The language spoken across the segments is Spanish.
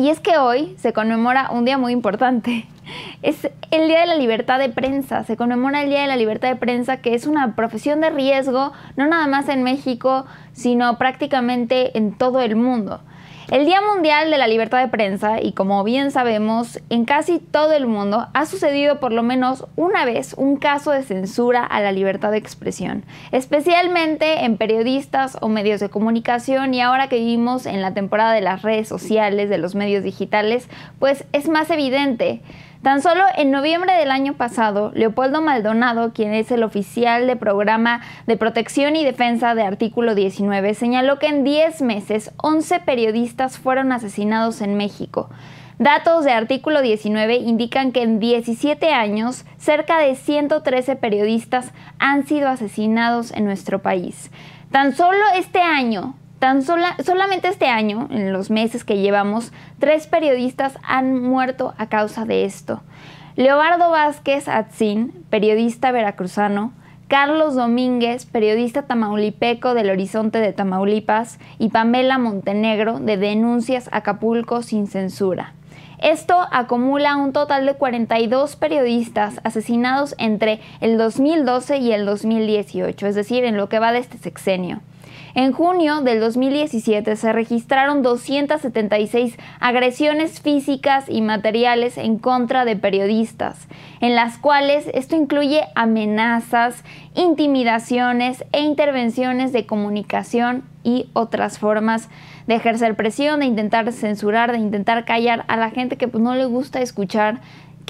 Y es que hoy se conmemora un día muy importante. Es el Día de la Libertad de Prensa. Se conmemora el Día de la Libertad de Prensa, que es una profesión de riesgo, no nada más en México, sino prácticamente en todo el mundo. El Día Mundial de la Libertad de Prensa, y como bien sabemos, en casi todo el mundo ha sucedido por lo menos una vez un caso de censura a la libertad de expresión, especialmente en periodistas o medios de comunicación y ahora que vivimos en la temporada de las redes sociales, de los medios digitales, pues es más evidente. Tan solo en noviembre del año pasado, Leopoldo Maldonado, quien es el oficial de programa de protección y defensa de artículo 19, señaló que en 10 meses 11 periodistas fueron asesinados en México. Datos de artículo 19 indican que en 17 años cerca de 113 periodistas han sido asesinados en nuestro país. Tan solo este año, Tan solamente este año, en los meses que llevamos, tres periodistas han muerto a causa de esto. Leobardo Vázquez Atzin, periodista veracruzano, Carlos Domínguez, periodista tamaulipeco del Horizonte de Tamaulipas, y Pamela Montenegro, de Denuncias Acapulco sin Censura. Esto acumula un total de 42 periodistas asesinados entre el 2012 y el 2018, es decir, en lo que va de este sexenio. En junio del 2017 se registraron 276 agresiones físicas y materiales en contra de periodistas, en las cuales esto incluye amenazas, intimidaciones e intervenciones de comunicación y otras formas de ejercer presión, de intentar censurar, de intentar callar a la gente que pues, no le gusta escuchar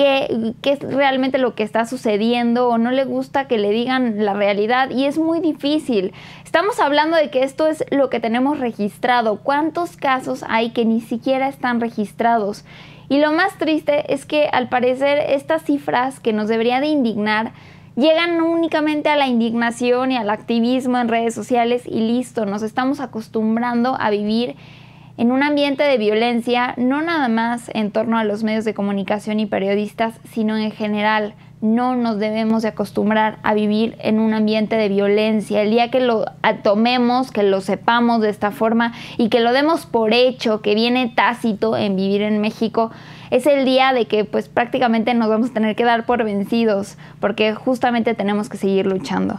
qué, es realmente lo que está sucediendo o no le gusta que le digan la realidad y es muy difícil. Estamos hablando de que esto es lo que tenemos registrado. ¿Cuántos casos hay que ni siquiera están registrados? Y lo más triste es que al parecer estas cifras que nos debería de indignar llegan únicamente a la indignación y al activismo en redes sociales y listo, nos estamos acostumbrando a vivir en un ambiente de violencia, no nada más en torno a los medios de comunicación y periodistas, sino en general. No nos debemos de acostumbrar a vivir en un ambiente de violencia. El día que lo ah, tomemos, que lo sepamos de esta forma y que lo demos por hecho, que viene tácito en vivir en México, es el día de que pues prácticamente nos vamos a tener que dar por vencidos, porque justamente tenemos que seguir luchando.